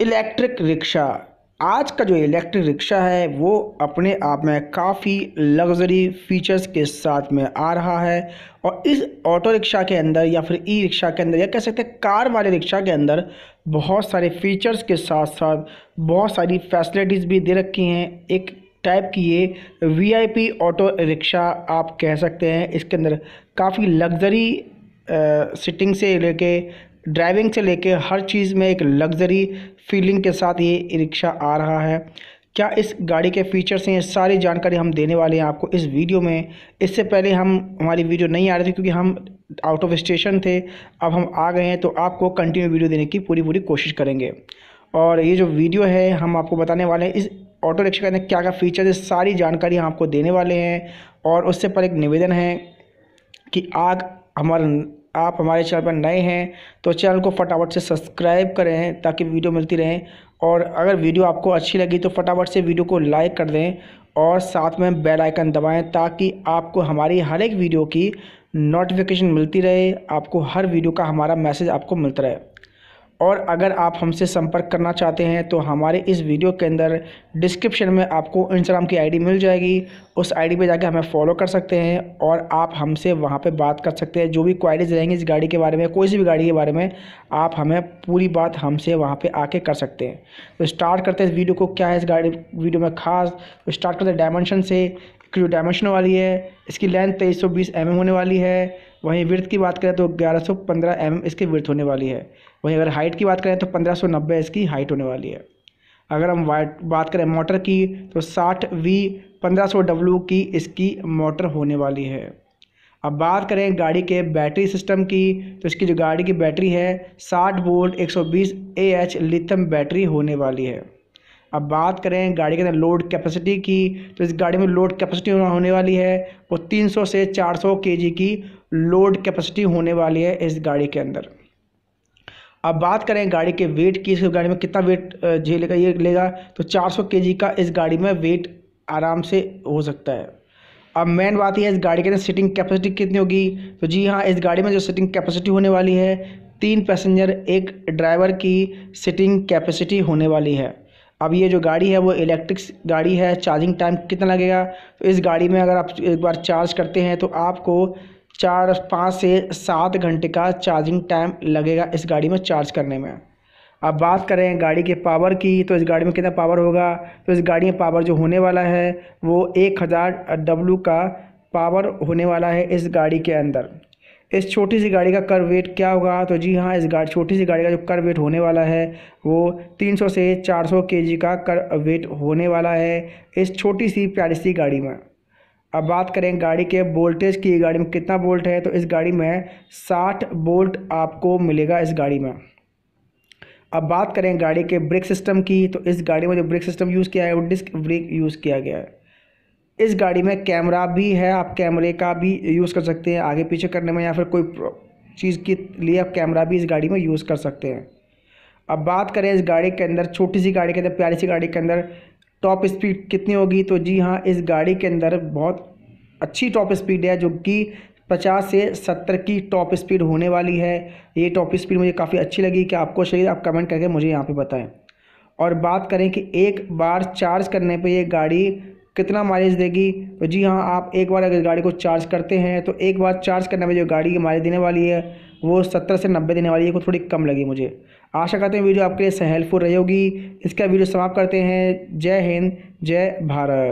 electric rickshaw आज का जो इलेक्ट्रिक रिक्शा है वो अपने आप में काफ़ी लग्जरी फीचर्स के साथ में आ रहा है और इस ऑटो रिक्शा के अंदर या फिर ई रिक्शा के अंदर या कह सकते हैं कार वाले रिक्शा के अंदर बहुत सारे फीचर्स के साथ साथ बहुत सारी फैसिलिटीज़ भी दे रखी हैं एक टाइप की ये वीआईपी ऑटो रिक्शा आप कह सकते हैं इसके अंदर काफ़ी लग्जरी सिटिंग से लेके ड्राइविंग से लेकर हर चीज़ में एक लग्जरी फीलिंग के साथ ये रिक्शा आ रहा है क्या इस गाड़ी के फीचर्स हैं सारी जानकारी हम देने वाले हैं आपको इस वीडियो में इससे पहले हम हमारी वीडियो नहीं आ रही थी क्योंकि हम आउट ऑफ स्टेशन थे अब हम आ गए हैं तो आपको कंटिन्यू वीडियो देने की पूरी पूरी कोशिश करेंगे और ये जो वीडियो है हम आपको बताने वाले हैं इस ऑटो रिक्शा के अंदर क्या क्या फ़ीचर्स है सारी जानकारी हम आपको देने वाले हैं और उससे पर एक निवेदन है कि आग हमारे आप हमारे चैनल पर नए हैं तो चैनल को फटाफट से सब्सक्राइब करें ताकि वीडियो मिलती रहें और अगर वीडियो आपको अच्छी लगी तो फटाफट से वीडियो को लाइक कर दें और साथ में बेल आइकन दबाएं ताकि आपको हमारी हर एक वीडियो की नोटिफिकेशन मिलती रहे आपको हर वीडियो का हमारा मैसेज आपको मिलता रहे और अगर आप हमसे संपर्क करना चाहते हैं तो हमारे इस वीडियो के अंदर डिस्क्रिप्शन में आपको इंस्टाग्राम की आईडी मिल जाएगी उस आईडी पे जाके हमें फॉलो कर सकते हैं और आप हमसे वहाँ पे बात कर सकते हैं जो भी क्वाइरीज रहेंगी इस गाड़ी के बारे में कोई सी भी गाड़ी के बारे में आप हमें पूरी बात हमसे वहाँ पर आके कर सकते हैं तो स्टार्ट करते हैं इस वीडियो को क्या है इस गाड़ी वीडियो में खास तो स्टार्ट करते हैं डायमेंशन से जो डायमेंशन वाली है इसकी लेंथ तेईस सौ mm होने वाली है वहीं विर्थ की बात करें तो 1115 सौ mm इसकी विर्थ होने वाली है वहीं अगर हाइट की बात करें तो 1590 इसकी हाइट होने वाली है अगर हम बात करें मोटर की तो 60 वी 1500 डब्लू की इसकी मोटर होने वाली है अब बात करें गाड़ी के बैटरी सिस्टम की तो इसकी जो गाड़ी की बैटरी है 60 वोल्ट 120 एच लिथियम बैटरी होने वाली है अब बात करें गाड़ी के अंदर लोड कैपेसिटी की तो इस गाड़ी में लोड कैपेसिटी होने वाली है वो 300 से 400 केजी की लोड कैपेसिटी होने वाली है इस गाड़ी के अंदर अब बात करें गाड़ी के वेट की इस गाड़ी में कितना वेट झेलेगा ये लेगा तो 400 केजी का इस गाड़ी में वेट आराम से हो सकता है अब मेन बात यह है इस गाड़ी के अंदर सीटिंग कैपेसिटी कितनी होगी तो जी हाँ इस गाड़ी में जो सीटिंग कैपेसिटी होने वाली है तीन पैसेंजर एक ड्राइवर की सीटिंग कैपेसिटी होने वाली है अब ये जो गाड़ी है वो इलेक्ट्रिक गाड़ी है चार्जिंग टाइम कितना लगेगा तो इस गाड़ी में अगर आप एक बार चार्ज करते हैं तो आपको चार पाँच से सात घंटे का चार्जिंग टाइम लगेगा इस गाड़ी में चार्ज करने में अब बात करें गाड़ी के पावर की तो इस गाड़ी में कितना पावर होगा तो इस गाड़ी में पावर जो होने वाला है वो एक हज़ार डब्लू का पावर होने वाला है इस गाड़ी के अंदर इस छोटी सी गाड़ी का कर वेट क्या होगा तो जी हाँ इस गाड़ी छोटी सी गाड़ी का जो कर वेट होने वाला है वो 300 से 400 केजी का कर वेट होने वाला है इस छोटी सी प्यारी सी गाड़ी में अब बात करें गाड़ी के वोल्टेज की गाड़ी में कितना बोल्ट है तो इस गाड़ी में साठ बोल्ट आपको मिलेगा इस गाड़ी में अब बात करें गाड़ी के ब्रेक सिस्टम की तो इस गाड़ी में जो ब्रेक सिस्टम यूज़ किया है वो डिस्क ब्रेक यूज़ किया गया है इस गाड़ी में कैमरा भी है आप कैमरे का भी यूज़ कर सकते हैं आगे पीछे करने में या फिर कोई चीज़ के लिए आप कैमरा भी इस गाड़ी में यूज़ कर सकते हैं अब बात करें इस गाड़ी के अंदर छोटी सी गाड़ी के अंदर प्यारी सी गाड़ी के अंदर टॉप स्पीड कितनी होगी तो जी हाँ इस गाड़ी के अंदर बहुत अच्छी टॉप स्पीड है जो कि पचास से सत्तर की टॉप स्पीड होने वाली है ये टॉप स्पीड मुझे काफ़ी अच्छी लगी कि आपको शरीर आप कमेंट करके मुझे यहाँ पे बताएं और बात करें कि एक बार चार्ज करने पे ये गाड़ी कितना माइलेज देगी तो जी हाँ आप एक बार अगर गाड़ी को चार्ज करते हैं तो एक बार चार्ज करने में जो गाड़ी की माइलेज देने वाली है वो सत्तर से नब्बे देने वाली है को थोड़ी कम लगी मुझे आशा करते हैं वीडियो आपके लिए हेल्पफुल रही होगी इसका वीडियो समाप्त करते हैं जय हिंद जय भारत